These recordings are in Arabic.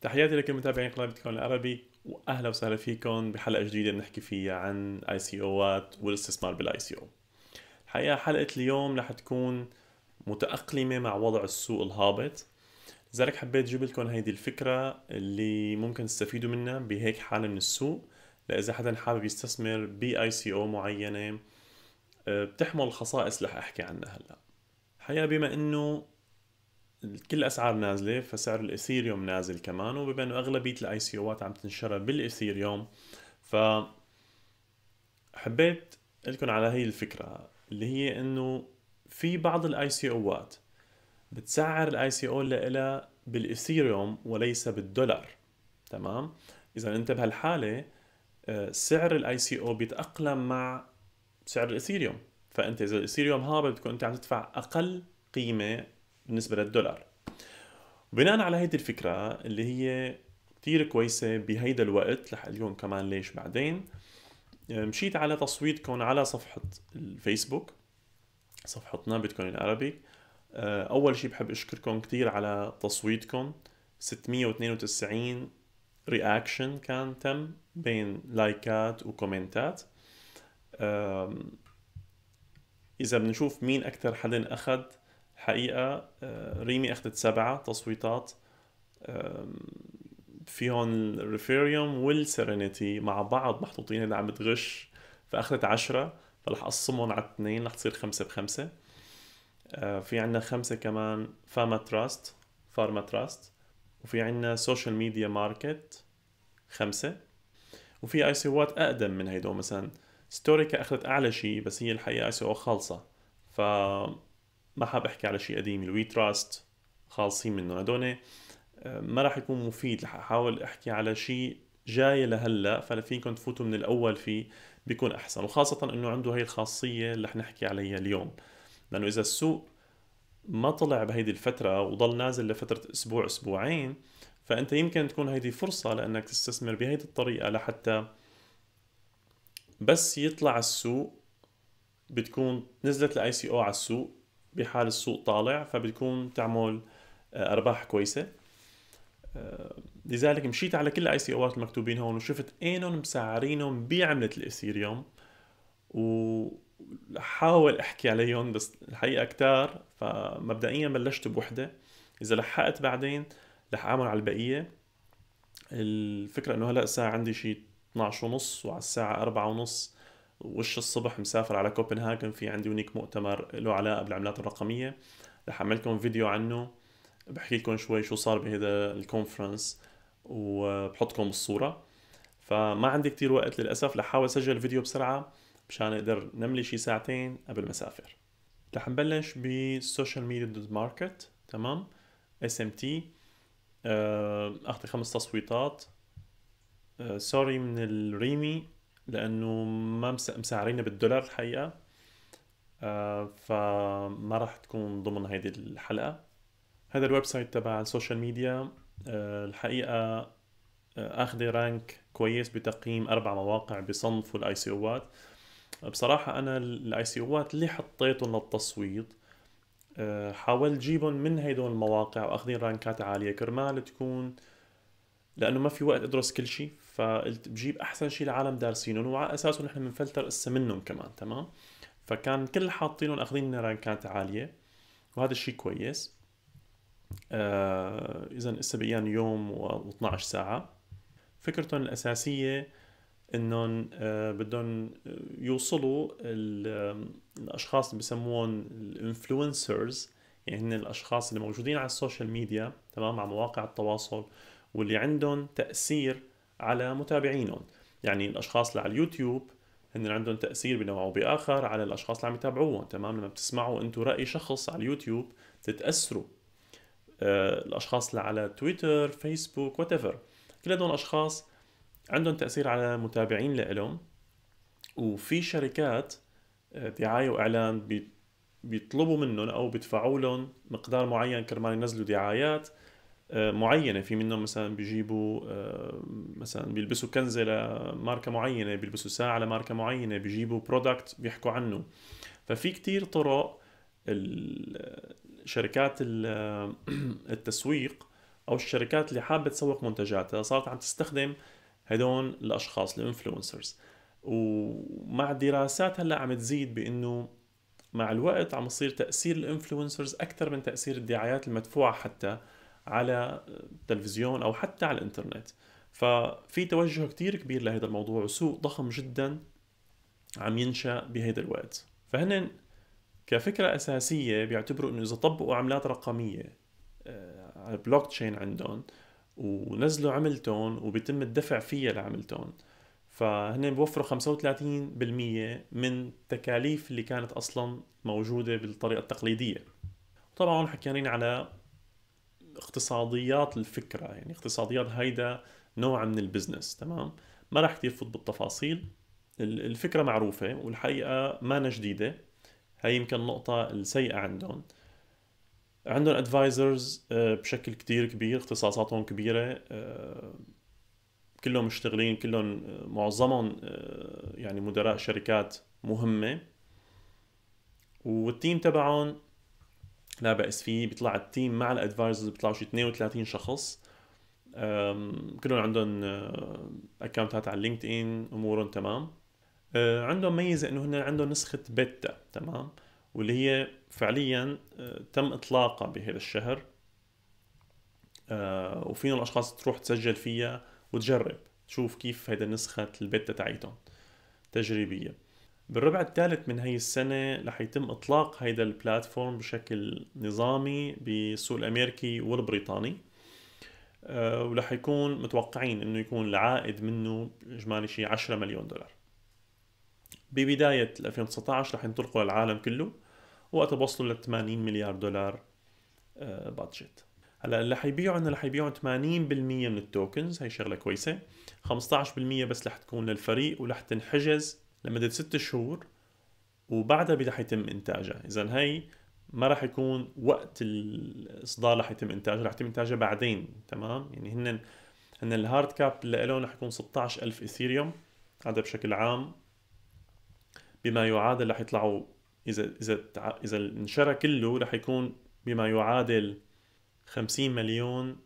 تحياتي لكل متابعين قناه بيتكوين العربي واهلا وسهلا فيكم بحلقه جديده بنحكي فيها عن اي سي اوات والاستثمار بالاي سي او. الحقيقه حلقه اليوم رح تكون متاقلمه مع وضع السوق الهابط. لذلك حبيت جيب لكم هيدي الفكره اللي ممكن تستفيدوا منها بهيك حاله من السوق لاذا حدا حابب يستثمر باي سي او معينه آه، بتحمل خصائص رح احكي عنها هلا. الحقيقه بما انه كل الاسعار نازله فسعر الاثيريوم نازل كمان وبما انه اغلبيه الاي سي اوات عم تنشرى بالاثيريوم ف حبيت لكم على هي الفكره اللي هي انه في بعض الاي سي اوات بتسعر الاي سي او لها بالاثيريوم وليس بالدولار تمام اذا انت بهالحاله آه، سعر الاي سي او بيتاقلم مع سعر الاثيريوم فانت اذا الاثيريوم هابط بتكون انت عم تدفع اقل قيمه بالنسبه للدولار بناء على هيدي الفكره اللي هي كتير كويسه بهيدا الوقت رح اليوم كمان ليش بعدين آه، مشيت على تصويتكم على صفحه الفيسبوك صفحتنا بيتكوين العربي آه، اول شيء بحب اشكركم كثير على تصويتكم 692 رياكشن كان تم بين لايكات وكومنتات اذا بنشوف مين اكثر حدا اخذ الحقيقه آه، ريمي اخذت سبعه تصويتات فيهم الريفيريوم والسيرينيتي مع بعض محطوطين اللي عم بتغش فاخذت عشرة فرح اقسمهم على اثنين رح تصير خمسة بخمسة آه، في عنا خمسة كمان فاما تراست فارما تراست وفي عنا سوشيال ميديا ماركت خمسة وفي اي سي وات اقدم من هيدو مثلا ستوريكا اخذت اعلى شيء بس هي الحقيقه اي سي او خالصه ف ما حاب احكي على شيء قديم الوي تراست خالصين منه هدول آه، ما راح يكون مفيد رح احاول احكي على شيء جاي لهلا ففيكم تفوتوا من الاول فيه بيكون احسن وخاصه انه عنده هي الخاصيه اللي رح نحكي عليها اليوم لانه اذا السوق ما طلع بهيدي الفتره وضل نازل لفتره اسبوع اسبوعين فانت يمكن تكون هيدي فرصه لانك تستثمر بهيدي الطريقه لحتى بس يطلع السوق بتكون نزلت الاي سي او على السوق بحال السوق طالع فبتكون تعمل آه، ارباح كويسه آه، لذلك مشيت على كل الاي سي اوات المكتوبين هون وشفت اينهم مسعرينهم بعمله الاثيريوم وحاول احكي عليهم بس الحقيقه كتار فمبدئيا بلشت بوحده اذا لحقت بعدين رح اعمل على البقيه الفكره انه هلا الساعه عندي شيء 12 ونص وعلى الساعه 4 ونص وش الصبح مسافر على كوبنهاجن في عندي هناك مؤتمر له علاقه بالعملات الرقميه رح اعمل لكم فيديو عنه بحكي لكم شوي شو صار بهذا الكونفرنس وبحطكم الصوره فما عندي كتير وقت للاسف رح احاول اسجل فيديو بسرعه مشان اقدر نملي شي ساعتين قبل ما اسافر رح نبلش بالسوشيال ميديا دوت ماركت تمام اس ام تي اخذ خمس تصويتات سوري آه، من الريمي لانه ما مسعرينها بالدولار الحقيقه آه، فما راح تكون ضمن هيدي الحلقه هذا الويب سايت تبع السوشيال ميديا آه، الحقيقه آه، اخذه رانك كويس بتقييم اربع مواقع بصنف الاي سي اوات بصراحه انا الاي سي اوات اللي حطيتهم للتصويت حاولت جيبهم من هيدون المواقع واخذين رانكات عاليه كرمال تكون آه لانه ما في وقت ادرس كل شيء فقلت بجيب احسن شيء العالم دارسينه وعلى اساسه نحن بنفلتر اسا منهم كمان تمام فكان كل حاطينهم اخذين رانكات عاليه وهذا الشيء كويس آه اذا اسا بقيان يوم و12 ساعه فكرتهم الاساسيه انهم آه بدهم يوصلوا الاشخاص اللي بسموهم الانفلونسرز يعني هن الاشخاص اللي موجودين على السوشيال ميديا تمام على مواقع التواصل واللي عندهم تاثير على متابعينهم يعني الاشخاص اللي على اليوتيوب هن عندهم تاثير بنوع او باخر على الاشخاص اللي عم يتابعوهم تمام لما بتسمعوا أنتوا راي شخص على اليوتيوب بتتاثروا آه، الاشخاص اللي على تويتر فيسبوك وات كل هدول اشخاص عندهم تاثير على متابعين لإلهم وفي شركات آه، دعايه واعلان بيطلبوا منهم او بيدفعوا لهم مقدار معين كرمال ينزلوا دعايات معينه في منهم مثلا بيجيبوا آه، مثلا بيلبسوا كنزه لماركه معينه بيلبسوا ساعه لماركه معينه بيجيبوا برودكت بيحكوا عنه ففي كتير طرق شركات التسويق او الشركات اللي حابه تسوق منتجاتها صارت عم تستخدم هدول الاشخاص الانفلونسرز ومع الدراسات هلا عم تزيد بانه مع الوقت عم يصير تاثير الانفلونسرز اكثر من تاثير الدعايات المدفوعه حتى على التلفزيون او حتى على الانترنت ففي توجه كتير كبير لهذا الموضوع وسوق ضخم جدا عم ينشا بهذا الوقت فهن كفكره اساسيه بيعتبروا انه اذا طبقوا عملات رقميه آه، على البلوك تشين عندهم ونزلوا عملتهم وبيتم الدفع فيها لعملتهم فهن بيوفروا 35% من التكاليف اللي كانت اصلا موجوده بالطريقه التقليديه طبعا حكينا على اقتصاديات الفكره يعني اقتصاديات هيدا نوع من البزنس تمام ما راح كثير فوت بالتفاصيل الفكره معروفه والحقيقه ما جديده هي يمكن النقطه السيئه عندهم عندهم ادفايزرز آه، بشكل كثير كبير اختصاصاتهم كبيره آه، كلهم مشتغلين كلهم آه، معظمهم يعني مدراء شركات مهمه والتيم تبعهم لا بأس فيه بيطلع التيم مع الادفايزرز بيطلعوا شي 32 شخص كلهم عندهم اكونتات على لينكد ان امورهم تمام آه، عندهم ميزه انه هن عندهم نسخه بيتا تمام واللي هي فعليا آه، تم اطلاقها بهذا الشهر آه، وفينا الاشخاص تروح تسجل فيها وتجرب تشوف كيف هيدا نسخه البيتا تاعيتهم تجريبيه بالربع الثالث من هي السنة رح يتم إطلاق هيدا البلاتفورم بشكل نظامي بالسوق الأمريكي والبريطاني آه، ورح يكون متوقعين انه يكون العائد منه اجمالي شي 10 مليون دولار ببداية 2019 رح ينطلقوا للعالم كله وقتها بوصلوا لل 80 مليار دولار بادجت آه، هلا اللي حيبيعوا انه رح يبيعوا 80% من التوكنز هي شغله كويسه 15% بس رح تكون للفريق ورح تنحجز لمدة ست شهور وبعدها رح يتم إنتاجها إذا هي ما راح يكون وقت الإصدار رح يتم إنتاجها رح يتم إنتاجها بعدين تمام يعني هن هن الهارد كاب لهم رح يكون 16000 إثيريوم هذا بشكل عام بما يعادل رح يطلعوا إذا إذا إذا انشرى كله رح يكون بما يعادل 50 مليون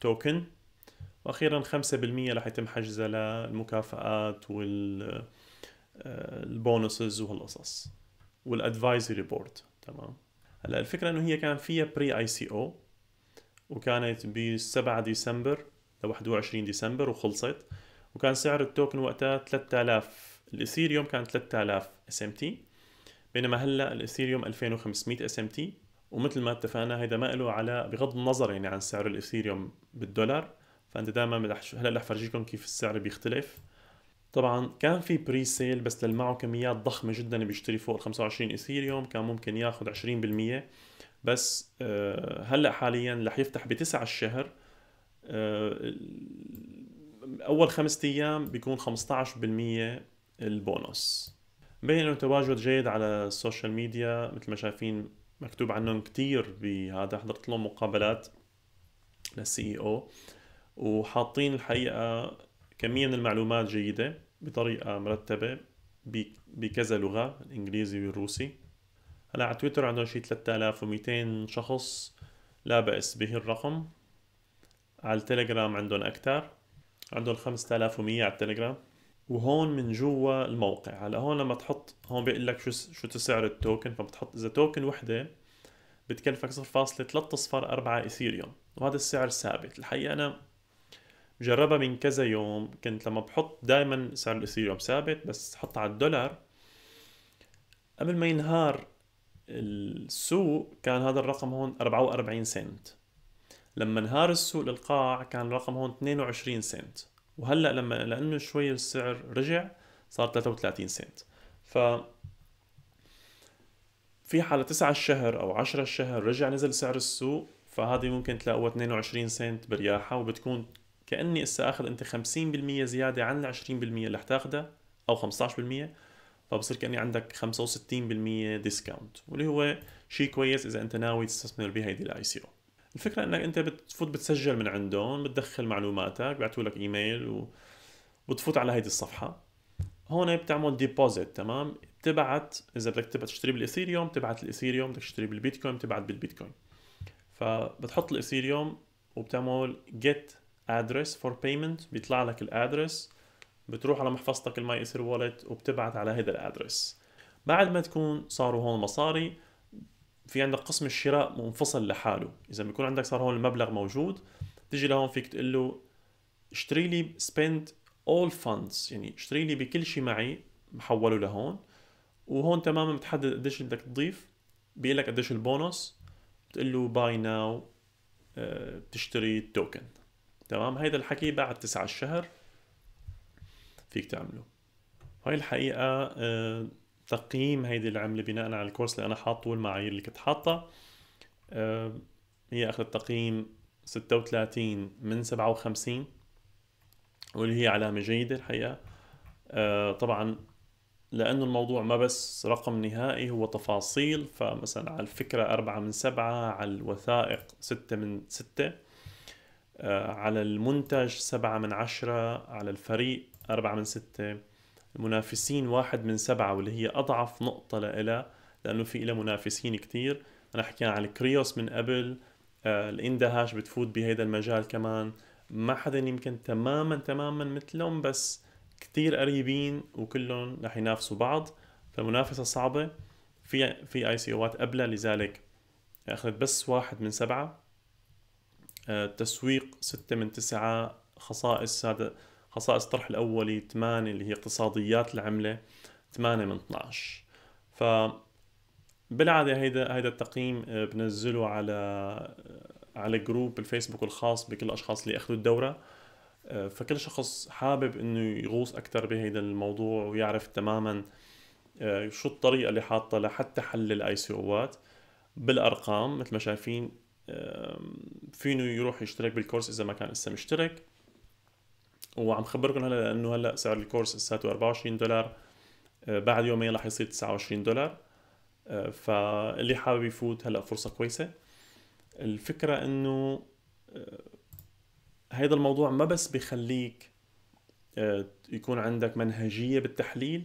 توكن واخيرا 5% رح يتم حجزها للمكافآت وال البونسز وهالقصص والادفايزري بورد تمام هلا الفكره انه هي كان فيها بري اي سي او وكانت ب 7 ديسمبر ل 21 ديسمبر وخلصت وكان سعر التوكن وقتها 3000 الاثيريوم كان 3000 اس ام تي بينما هلا الاثيريوم 2500 اس ام تي ومثل ما اتفقنا هيدا ما له على بغض النظر يعني عن سعر الاثيريوم بالدولار فانت دائما هلا رح فرجيكم كيف السعر بيختلف طبعا كان في بري سيل بس اللي معه كميات ضخمه جدا بيشتري فوق ال 25 ايثيريوم كان ممكن ياخذ 20% بس آه، هلا حاليا رح يفتح بتسعة الشهر آه، اول خمسة ايام بيكون 15% البونص مبين انه تواجد جيد على السوشيال ميديا مثل ما شايفين مكتوب عنهم كثير بهذا حضرت لهم مقابلات للسي اي او e وحاطين الحقيقه كميه من المعلومات جيده بطريقه مرتبه بكذا لغه الانجليزي والروسي هلا على تويتر عندهم شي 3200 شخص لا بأس به الرقم على التليجرام عندهم أكثر عندهم 5100 على التليجرام وهون من جوا الموقع هلا هون لما تحط هون بيقول لك شو شو سعر التوكن فبتحط اذا توكن وحده بتكلفك 0.304 اثيريوم وهذا السعر ثابت الحقيقه انا جربها من كذا يوم كنت لما بحط دائما سعر الاثيريوم ثابت بس حط على الدولار قبل ما ينهار السوق كان هذا الرقم هون 44 سنت لما انهار السوق للقاع كان الرقم هون 22 سنت وهلا لما لانه شوي السعر رجع صار 33 سنت ف في حالة 9 الشهر أو 10 الشهر رجع نزل سعر السوق فهذه ممكن تلاقوها 22 سنت برياحة وبتكون كاني اسا اخذ انت 50% زياده عن ال 20% اللي حتاخذها او 15% فبصير كاني عندك 65% ديسكاونت واللي هو شيء كويس اذا انت ناوي تستثمر بهيدي الاي سي او الفكره انك انت بتفوت بتسجل من عندهم بتدخل معلوماتك بيعطوا لك ايميل و بتفوت على هيدي الصفحه هون بتعمل ديبوزيت تمام بتبعت اذا بدك تبعت تشتري بالاثيريوم بتبعت الاثيريوم بدك تشتري بالبيتكوين بتبعت بالبيتكوين فبتحط الاثيريوم وبتعمل جيت ادرس فور بيمنت بيطلع لك الادرس بتروح على محفظتك الماي اثر والت وبتبعت على هذا الادرس بعد ما تكون صاروا هون مصاري في عندك قسم الشراء منفصل لحاله اذا بيكون عندك صار هون المبلغ موجود تيجي لهون فيك تقول له اشتري لي spend all funds يعني اشتري لي بكل شيء معي محوله لهون وهون تماما بتحدد قديش بدك تضيف بيقول لك قديش البونص بتقول له باي آه، ناو بتشتري التوكن تمام هيدا الحكي بعد تسعة الشهر فيك تعمله هاي الحقيقة آه، تقييم هيدي العملة بناء على الكورس اللي أنا حاطه والمعايير اللي كنت حاطها آه، هي أخذت تقييم 36 من 57 واللي هي علامة جيدة الحقيقة آه، طبعا لأنه الموضوع ما بس رقم نهائي هو تفاصيل فمثلا على الفكرة أربعة من سبعة على الوثائق ستة من ستة آه، على المنتج سبعة من عشرة على الفريق أربعة من ستة المنافسين واحد من سبعة واللي هي أضعف نقطة لإلها لأنه في إلها منافسين كتير أنا حكينا عن الكريوس من قبل آه، الاندهاش بتفوت بهيدا المجال كمان ما حدا يمكن تماما تماما مثلهم بس كتير قريبين وكلهم رح ينافسوا بعض فمنافسة صعبة في في اي سي اوات قبلها لذلك اخذت بس واحد من سبعه آه، تسويق ستة من تسعة خصائص هذا خصائص الطرح الأولي ثمانية اللي هي اقتصاديات العملة ثمانية من 12 ف بالعادة هيدا هيدا التقييم آه، بنزله على آه، على جروب الفيسبوك الخاص بكل الأشخاص اللي أخذوا الدورة فكل شخص حابب انه يغوص اكثر بهيدا الموضوع ويعرف تماما شو الطريقه اللي حاطه لحتى حل الاي سي اوات بالارقام مثل ما شايفين فينه يروح يشترك بالكورس اذا ما كان لسه مشترك وعم خبركم هلا لانه هلا سعر الكورس لساته 24 دولار آه، بعد يومين رح يصير 29 دولار آه، فاللي حابب يفوت هلا فرصه كويسه الفكره انه آه، هيدا الموضوع ما بس بخليك يكون عندك منهجيه بالتحليل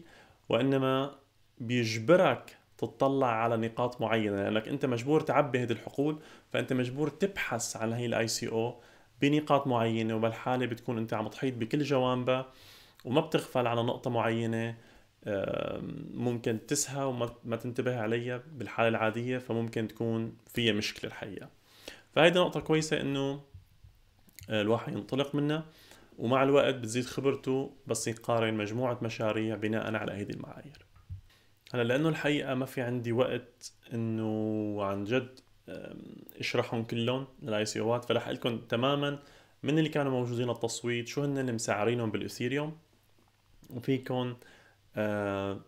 وانما بيجبرك تطلع على نقاط معينه لانك انت مجبور تعبي هذه الحقول فانت مجبور تبحث عن هي الاي سي او بنقاط معينه وبالحاله بتكون انت عم تحيط بكل جوانبها وما بتغفل على نقطه معينه ممكن تسهى وما تنتبه عليها بالحالة العادية فممكن تكون فيها مشكلة الحقيقة فهيدي نقطة كويسة انه آه، الواحد ينطلق منها ومع الوقت بتزيد خبرته بس يقارن مجموعة مشاريع بناء على هذه المعايير هلا لانه الحقيقه ما في عندي وقت انه عن جد اشرحهم كلهم للاي سي اوات فرح لكم تماما من اللي كانوا موجودين التصويت شو هن اللي مسعرينهم بالاثيريوم وفيكم آه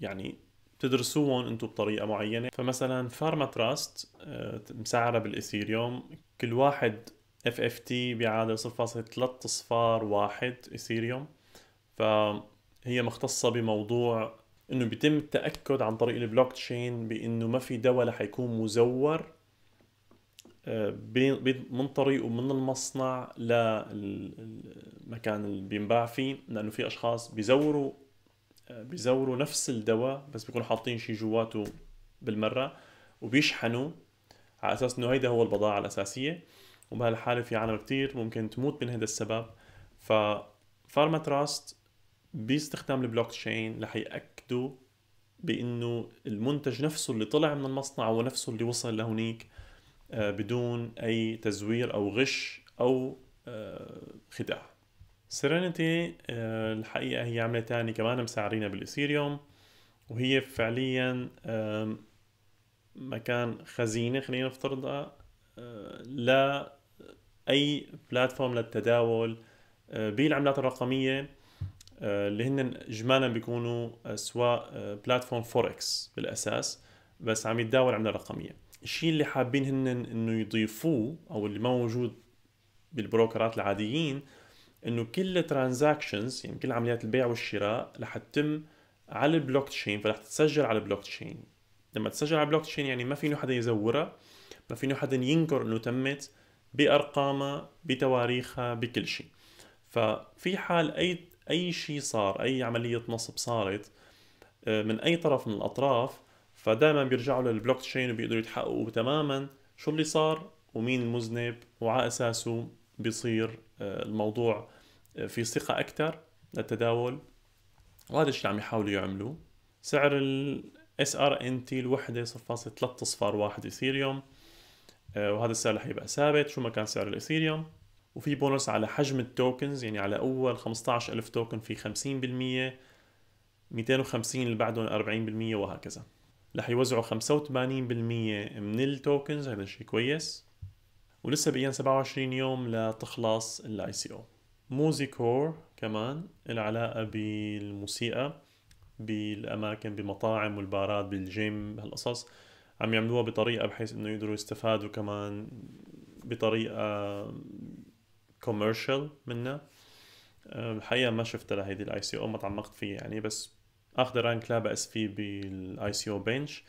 يعني تدرسوهم انتم بطريقه معينه فمثلا فارما تراست آه مسعره بالاثيريوم كل واحد اف اف تي بيعادل 0.3 اصفار واحد اثيريوم فهي مختصه بموضوع انه بيتم التاكد عن طريق البلوك تشين بانه ما في دولة رح يكون مزور آه، من طريقه من المصنع للمكان اللي بينباع فيه لانه في اشخاص بيزوروا آه، بيزوروا نفس الدواء بس بيكونوا حاطين شيء جواته بالمره وبيشحنوا على اساس انه هيدا هو البضاعه الاساسيه وبهالحاله في عالم كتير ممكن تموت من هذا السبب ف فارما تراست باستخدام البلوك تشين رح ياكد يتاكدوا بانه المنتج نفسه اللي طلع من المصنع هو نفسه اللي وصل لهونيك آه، بدون اي تزوير او غش او آه، خداع سيرينيتي آه، الحقيقه هي عمله تانية كمان مسعرينا بالاثيريوم وهي فعليا مكان خزينه خلينا نفترضها لا اي بلاتفورم للتداول بالعملات الرقميه آه، اللي هن اجمالا بيكونوا آه، سواء آه، بلاتفورم فوركس بالاساس بس عم يتداول عمله رقميه الشيء اللي حابين هن انه يضيفوه او اللي ما موجود بالبروكرات العاديين انه كل ترانزاكشنز يعني كل عمليات البيع والشراء رح تتم على البلوك تشين فرح تتسجل على البلوك تشين لما تسجل على البلوك تشين يعني ما فينه حدا يزورها ما فينه حدا ينكر انه تمت بارقامها بتواريخها بكل شيء ففي حال اي اي شيء صار اي عمليه نصب صارت آه، من اي طرف من الاطراف فدائما بيرجعوا للبلوك تشين وبيقدروا يتحققوا تماما شو اللي صار ومين المذنب وعلى اساسه بيصير آه، الموضوع آه، في ثقه اكثر للتداول وهذا الشيء عم يحاولوا يعملوه سعر ال اس ار ان تي الوحده واحد اثيريوم وهذا السعر رح يبقى ثابت شو ما كان سعر الاثيريوم وفي بونص على حجم التوكنز يعني على اول 15000 توكن في 50% 250 اللي بعدهم 40% وهكذا رح يوزعوا 85% من التوكنز هذا شيء كويس ولسه بقيان 27 يوم لتخلص الاي سي او موزي كور كمان العلاقة بالموسيقى بالاماكن بمطاعم والبارات بالجيم بهالقصص عم يعملوها بطريقة بحيث انه يقدروا يستفادوا كمان بطريقة كوميرشال منها أه، الحقيقه ما شفتها لهيدي الاي سي او ما تعمقت فيها يعني بس اخذ رانك لا باس فيه بالاي سي او بنش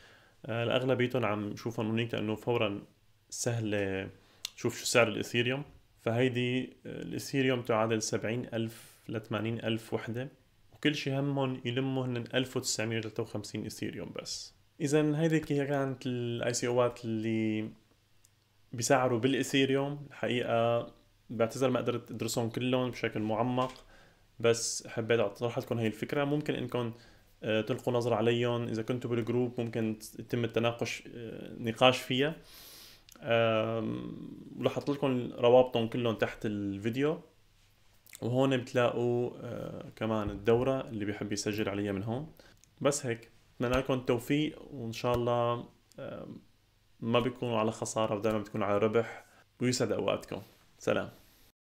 الاغلبيتهم عم شوفهم هنيك لانه فورا سهله تشوف شو سعر الاثيريوم فهيدي أه، الاثيريوم تعادل 70 الف ل 80 الف وحده وكل شيء همهم يلموا هن 1953 اثيريوم بس اذا هيدي هي كانت الاي سي اوات اللي بيسعروا بالاثيريوم الحقيقه بعتذر ما قدرت ادرسهم كلهم بشكل معمق بس حبيت اطرح لكم هي الفكره ممكن انكم آه، تلقوا نظرة عليهم إذا كنتوا بالجروب ممكن يتم التناقش آه، نقاش فيها رح أحط لكم روابطهم كلهم تحت الفيديو وهون بتلاقوا آه، كمان الدورة اللي بيحب يسجل عليها من هون بس هيك بتمنى لكم التوفيق وإن شاء الله ما بيكونوا على خسارة ودائما بتكونوا على ربح ويسعد أوقاتكم سلام